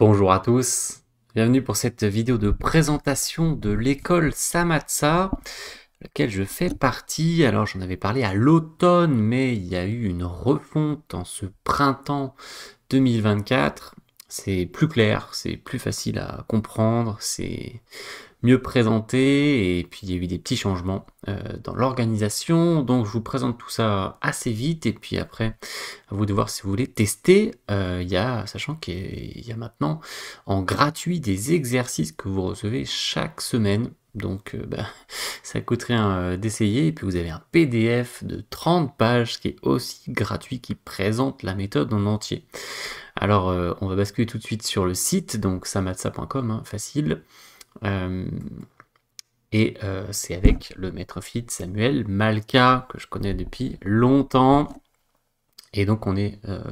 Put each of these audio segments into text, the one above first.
Bonjour à tous, bienvenue pour cette vidéo de présentation de l'école Samatsa, laquelle je fais partie. Alors j'en avais parlé à l'automne, mais il y a eu une refonte en ce printemps 2024. C'est plus clair, c'est plus facile à comprendre, c'est mieux présenté et puis il y a eu des petits changements euh, dans l'organisation. Donc je vous présente tout ça assez vite et puis après à vous de voir si vous voulez tester. Euh, il y a, sachant qu'il y a maintenant en gratuit des exercices que vous recevez chaque semaine. Donc euh, bah, ça coûte rien d'essayer. Et puis vous avez un PDF de 30 pages qui est aussi gratuit, qui présente la méthode en entier. Alors on va basculer tout de suite sur le site, donc samatsa.com, hein, facile. Euh, et euh, c'est avec le maître fit Samuel Malka, que je connais depuis longtemps. Et donc on est euh,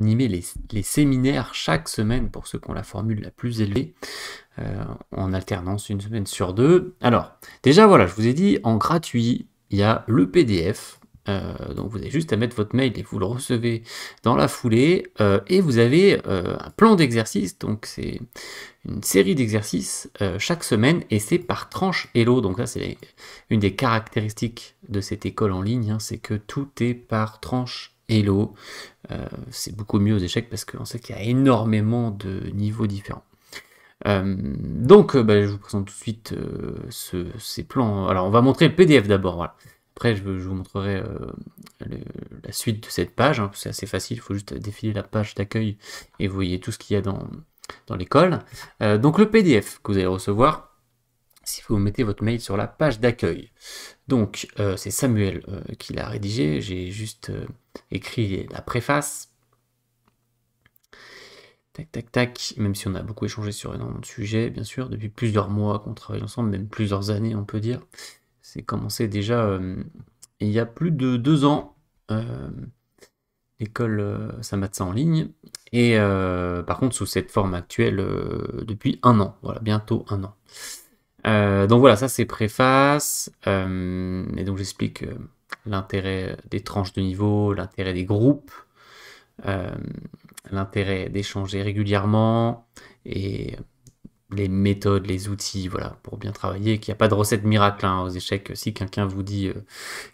animé les, séminaires chaque semaine pour ceux qui ont la formule la plus élevée, en alternance une semaine sur deux. Alors, déjà voilà, je vous ai dit, en gratuit, il y a le PDF euh, donc vous avez juste à mettre votre mail et vous le recevez dans la foulée. Euh, et vous avez euh, un plan d'exercice, donc c'est une série d'exercices chaque semaine et c'est par tranche Hello. Donc là c'est une des caractéristiques de cette école en ligne, hein. c'est que tout est par tranche Hello. c'est beaucoup mieux aux échecs parce qu'on sait qu'il y a énormément de niveaux différents. donc, bah, je vous présente tout de suite ces plans. Alors, on va montrer le PDF d'abord. Voilà. Après, je, vous montrerai euh, la suite de cette page, hein, c'est assez facile, il faut juste défiler la page d'accueil et vous voyez tout ce qu'il y a dans, l'école. Euh, donc le PDF que vous allez recevoir, si vous mettez votre mail sur la page d'accueil. Donc, euh, c'est Samuel qui l'a rédigé. J'ai juste écrit la préface. Tac, tac, tac. Même si on a beaucoup échangé sur énormément de sujets, bien sûr, depuis plusieurs mois qu'on travaille ensemble, même plusieurs années, on peut dire. C'est commencé déjà euh, il y a plus de deux ans. Euh, l'école euh, ça en ligne. Et par contre, sous cette forme actuelle, depuis un an. Voilà, bientôt un an. donc voilà, ça c'est préface. et donc j'explique l'intérêt des tranches de niveau, l'intérêt des groupes, l'intérêt d'échanger régulièrement et les méthodes, les outils, voilà, pour bien travailler, qu'il n'y a pas de recette miracle hein, aux échecs. Si quelqu'un vous dit euh,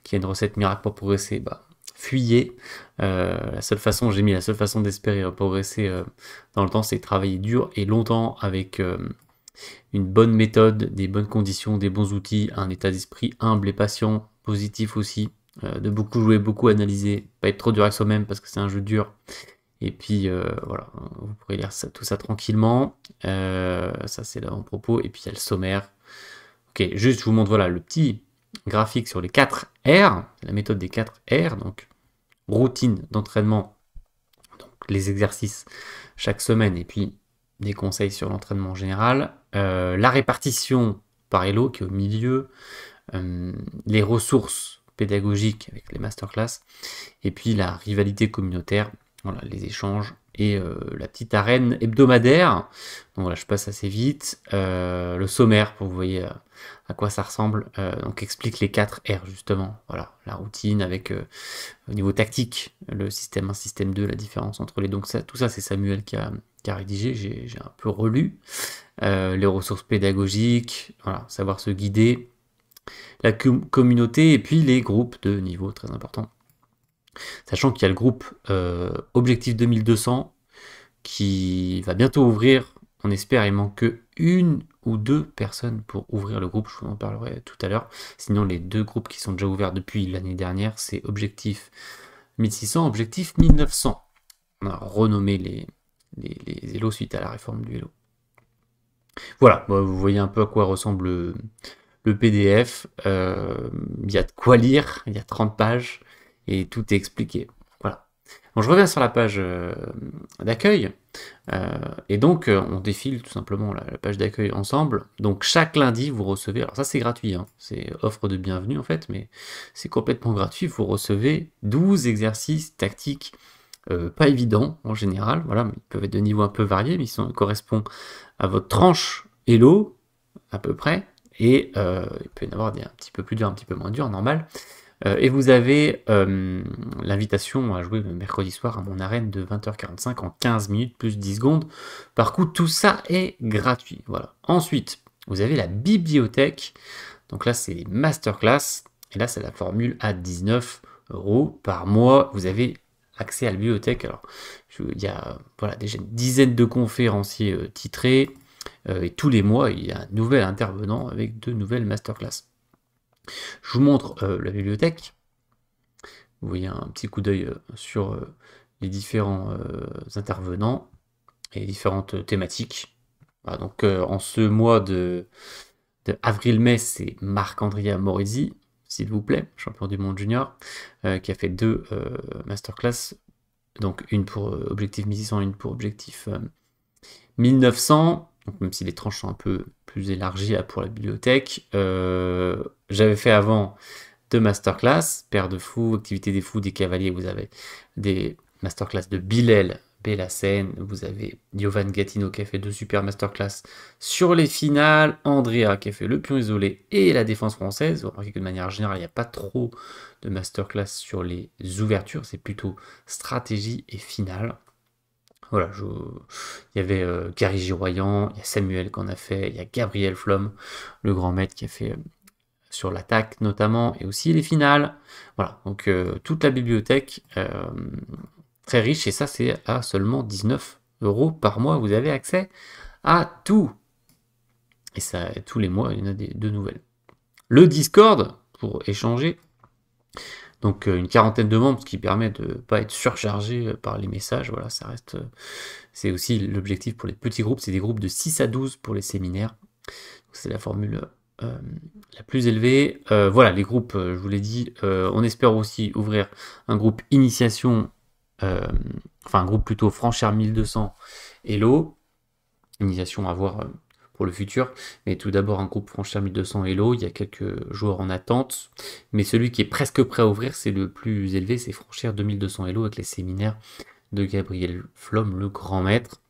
qu'il y a une recette miracle pour progresser, bah, fuyez. Euh, la seule façon, j'ai mis la seule façon d'espérer progresser euh, dans le temps, c'est travailler dur et longtemps avec une bonne méthode, des bonnes conditions, des bons outils, un état d'esprit humble et patient, positif aussi, de beaucoup jouer, beaucoup analyser, pas être trop dur avec soi-même parce que c'est un jeu dur. Et puis euh, voilà, vous pourrez lire tout ça tranquillement. Euh, ça c'est l'avant-propos. Et puis il y a le sommaire. Ok, juste je vous montre voilà le petit graphique sur les 4 R, la méthode des 4 R, donc routine d'entraînement, donc les exercices chaque semaine et puis des conseils sur l'entraînement général. Euh, la répartition par Elo qui est au milieu, les ressources pédagogiques avec les masterclass, et puis la rivalité communautaire voilà, les échanges et euh, la petite arène hebdomadaire. Donc voilà, je passe assez vite. Euh, le sommaire, pour vous voyez euh, à quoi ça ressemble. donc explique les quatre R justement. Voilà, la routine avec au niveau tactique, le système 1, système 2, la différence entre les. Donc ça, tout ça, c'est Samuel qui a, rédigé. J'ai un peu relu. les ressources pédagogiques, voilà, savoir se guider, la communauté et puis les groupes de niveau très important. Sachant qu'il y a le groupe euh, Objectif 2200 qui va bientôt ouvrir. On espère, il manque une ou deux personnes pour ouvrir le groupe. Je vous en parlerai tout à l'heure. Sinon, les deux groupes qui sont déjà ouverts depuis l'année dernière, c'est Objectif 1600, Objectif 1900. On a renommé les, les, suite à la réforme du élo. Voilà, vous voyez un peu à quoi ressemble le, PDF. Euh, il y a de quoi lire, il y a 30 pages et tout est expliqué. Voilà. Bon, je reviens sur la page euh, d'accueil. Euh, et donc, euh, on défile tout simplement la, page d'accueil ensemble. Donc, chaque lundi, vous recevez, alors ça c'est gratuit, hein. c'est offre de bienvenue en fait, mais c'est complètement gratuit. Vous recevez 12 exercices tactiques pas évidents en général. Voilà, ils peuvent être de niveau un peu varié, mais ils, correspondent à votre tranche Hello à peu près. Et il peut y en avoir des un petit peu plus dur, un petit peu moins dur, normal. Euh, et vous avez euh, l'invitation à jouer mercredi soir à mon arène de 20h45 en 15 minutes plus 10 secondes. Par coup, tout ça est gratuit. Voilà. Ensuite, vous avez la bibliothèque. Donc là, c'est les masterclass. Et là, c'est la formule à 19 euros par mois. Vous avez accès à la bibliothèque. Alors, il y a voilà, déjà une dizaine de conférenciers euh, titrés. et tous les mois, il y a un nouvel intervenant avec de nouvelles masterclass. Je vous montre euh, la bibliothèque. Vous voyez un petit coup d'œil euh, sur euh, les différents intervenants et les différentes thématiques. donc en ce mois de, avril-mai, c'est Marc-Andrea Morisi, s'il vous plaît, champion du monde junior, qui a fait deux masterclass donc une pour objectif 1600, une pour objectif 1900 donc même si les tranches sont un peu plus élargies pour la bibliothèque, euh, j'avais fait avant deux masterclass, Père de fous, Activité des fous, des cavaliers, vous avez des masterclass de Bilel, Bellassène, vous avez Giovanni Gatino qui a fait deux super masterclass sur les finales, Andrea qui a fait le pion isolé et la défense française. Vous remarquez que de manière générale, il n'y a pas trop de masterclass sur les ouvertures, c'est plutôt stratégie et finale. Voilà, je... il y avait euh, Gary Giroyan, il y a Samuel qu'on a fait, il y a Gabriel Flom, le grand maître qui a fait euh, sur l'attaque notamment, et aussi les finales. Voilà, donc euh, toute la bibliothèque euh, très riche, et ça c'est à seulement 19 euros par mois, vous avez accès à tout. Et ça, tous les mois, il y en a des, nouvelles. Le Discord, pour échanger, donc euh, une quarantaine de membres, ce qui permet de ne pas être surchargé euh, par les messages. Voilà, ça reste. Euh, c'est aussi l'objectif pour les petits groupes, c'est des groupes de 6 à 12 pour les séminaires. C'est la formule la plus élevée. voilà, les groupes, je vous l'ai dit, on espère aussi ouvrir un groupe initiation, enfin un groupe plutôt franchir 1200 Hello. Initiation à voir pour le futur. Mais tout d'abord, un groupe franchir 1200 Hello. Il y a quelques joueurs en attente. Mais celui qui est presque prêt à ouvrir, c'est le plus élevé, c'est franchir 2200 Hello avec les séminaires de Gabriel Flom, le grand maître.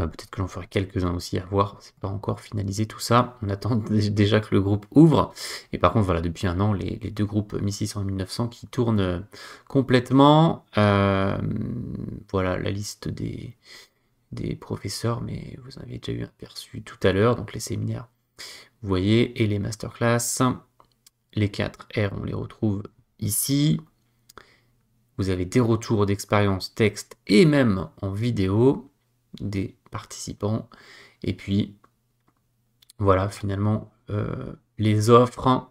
Euh, peut-être que j'en ferai quelques-uns aussi à voir. C'est pas encore finalisé tout ça. On attend déjà que le groupe ouvre. Et par contre, voilà, depuis un an, les, deux groupes 1600 et 1900 qui tournent euh, complètement. Euh, voilà la liste des, des professeurs, mais vous en avez déjà eu un perçu tout à l'heure, donc les séminaires, vous voyez, et les masterclass. Les 4 R, on les retrouve ici. Vous avez des retours d'expérience texte et même en vidéo des participants. Et puis, voilà, finalement, euh, les offres.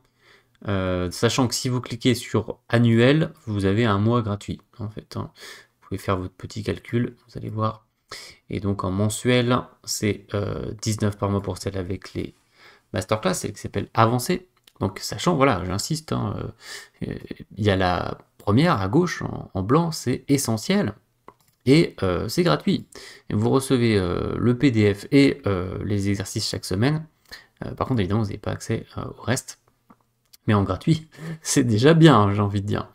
Euh, sachant que si vous cliquez sur annuel, vous avez un mois gratuit, en fait. Hein. Vous pouvez faire votre petit calcul, vous allez voir et donc en mensuel, c'est 19 euh, par mois pour celle avec les masterclass, celle qui s'appelle Avancée. Donc sachant, voilà, j'insiste, hein, euh, il y a la première à gauche en, blanc, c'est essentiel. Et euh, c'est gratuit. Vous recevez le PDF et les exercices chaque semaine. par contre, évidemment, vous n'avez pas accès au reste. Mais en gratuit, c'est déjà bien, hein, j'ai envie de dire.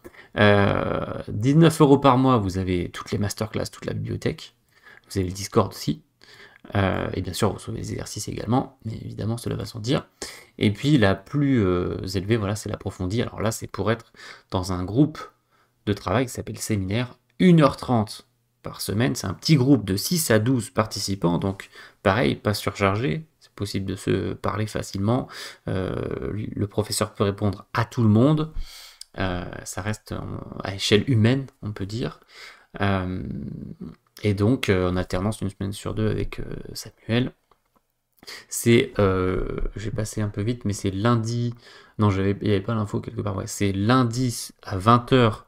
19 euros par mois, vous avez toutes les masterclass, toute la bibliothèque le Discord aussi. Euh, et bien sûr, vous sauvez les exercices également, mais évidemment, cela va sans dire. Et puis, la plus euh, élevée, voilà, c'est l'approfondie. Alors là, c'est pour être dans un groupe de travail qui s'appelle séminaire, 1h30 par semaine. C'est un petit groupe de 6 à 12 participants, donc pareil, pas surchargé. C'est possible de se parler facilement. Euh, le professeur peut répondre à tout le monde. ça reste à échelle humaine, on peut dire et donc euh, en alternance une semaine sur deux avec euh, Samuel. C'est, euh, j'ai passé un peu vite, mais c'est lundi, non, il n'y avait pas l'info quelque part, c'est lundi à 20h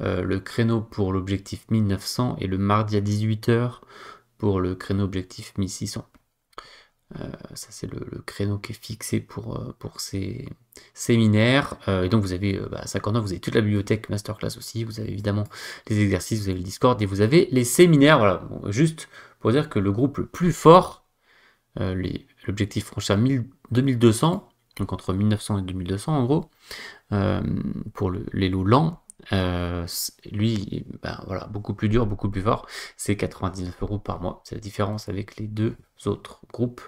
le créneau pour l'objectif 1900 et le mardi à 18h pour le créneau objectif 1600. Euh, ça c'est le, créneau qui est fixé pour, euh, pour ces séminaires. Euh, et donc vous avez bah, à 59, vous avez toute la bibliothèque masterclass aussi, vous avez évidemment les exercices, vous avez le Discord et vous avez les séminaires. Voilà, juste pour dire que le groupe le plus fort, l'objectif franchi 2200, donc entre 1900 et 2200 en gros, pour les lots lents, euh, lui, bah, voilà, beaucoup plus dur, beaucoup plus fort. C'est 99 euros par mois. C'est la différence avec les deux autres groupes.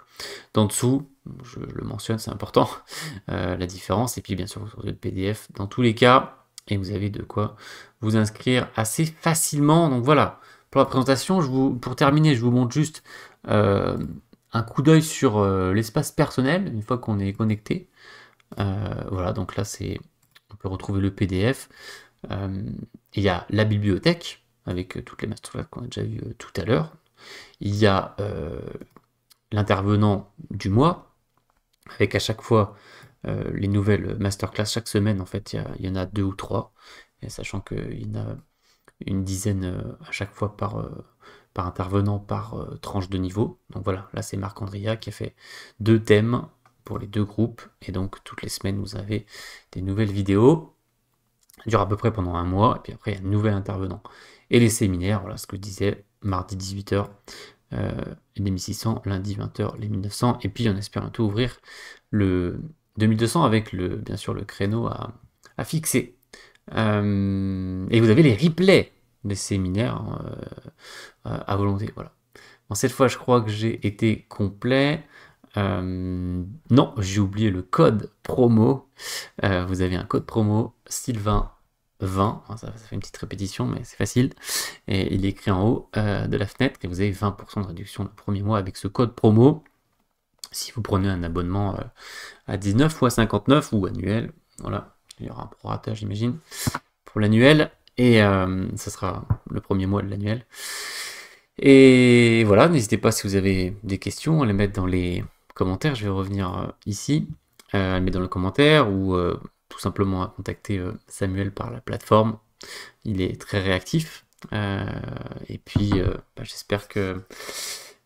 D'en dessous, je le mentionne, c'est important, euh, la différence. Et puis, bien sûr, vous le PDF dans tous les cas. Et vous avez de quoi vous inscrire assez facilement. Donc voilà, pour la présentation, pour terminer, je vous montre juste euh, un coup d'œil sur l'espace personnel une fois qu'on est connecté. voilà, donc là, c'est on peut retrouver le PDF. Euh, il y a la bibliothèque, avec euh, toutes les masterclass qu'on a déjà vues euh, tout à l'heure. Il y a l'intervenant du mois, avec à chaque fois les nouvelles masterclass chaque semaine. En fait, il y, en a deux ou trois, sachant qu'il y en a une dizaine à chaque fois par, par intervenant, par tranche de niveau. Donc voilà, là c'est Marc Andria qui a fait deux thèmes pour les deux groupes, et donc toutes les semaines vous avez des nouvelles vidéos dure à peu près pendant un mois, et puis après, il y a un nouvel intervenant. Et les séminaires, voilà ce que je disais, mardi 18h, euh, les 1600, lundi 20h, les 1900, et puis on espère tout ouvrir le 2200 avec, le, bien sûr, le créneau à, fixer. Euh, et vous avez les replays des séminaires euh, à volonté, voilà. cette fois, je crois que j'ai été complet. Euh, non, j'ai oublié le code promo. Euh, vous avez un code promo Sylvain20. Ça, fait une petite répétition, mais c'est facile. Et il est écrit en haut euh, de la fenêtre que vous avez 20% de réduction le premier mois avec ce code promo. Si vous prenez un abonnement à 19 x 59 ou annuel, voilà, il y aura un prorata, j'imagine, pour l'annuel. Et ça sera le premier mois de l'annuel. Et voilà, n'hésitez pas si vous avez des questions à les mettre dans les commentaire, je vais revenir euh, ici, à euh, le dans le commentaire ou euh, tout simplement à contacter Samuel par la plateforme. Il est très réactif. et puis, bah, j'espère que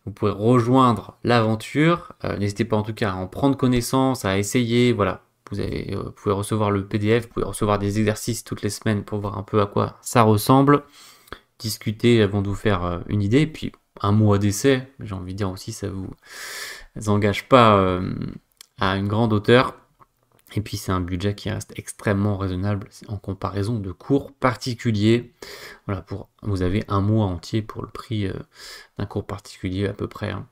vous pourrez rejoindre l'aventure. N'hésitez pas en tout cas à en prendre connaissance, à essayer. Voilà, vous, pouvez recevoir le PDF, vous pouvez recevoir des exercices toutes les semaines pour voir un peu à quoi ça ressemble. Discuter avant de vous faire une idée. puis un mois d'essai, j'ai envie de dire aussi, ça vous, engagent pas euh, à une grande hauteur. Et puis c'est un budget qui reste extrêmement raisonnable en comparaison de cours particuliers. Voilà, pour, vous avez un mois entier pour le prix euh, d'un cours particulier à peu près, hein,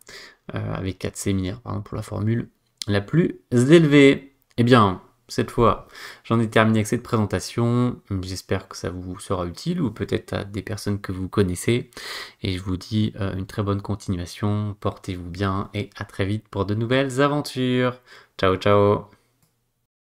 euh, avec quatre séminaires par pour la formule la plus élevée. et eh bien, cette fois, j'en ai terminé avec cette présentation. J'espère que ça vous sera utile ou peut-être à des personnes que vous connaissez. Et je vous dis euh, une très bonne continuation. Portez-vous bien et à très vite pour de nouvelles aventures. Ciao, ciao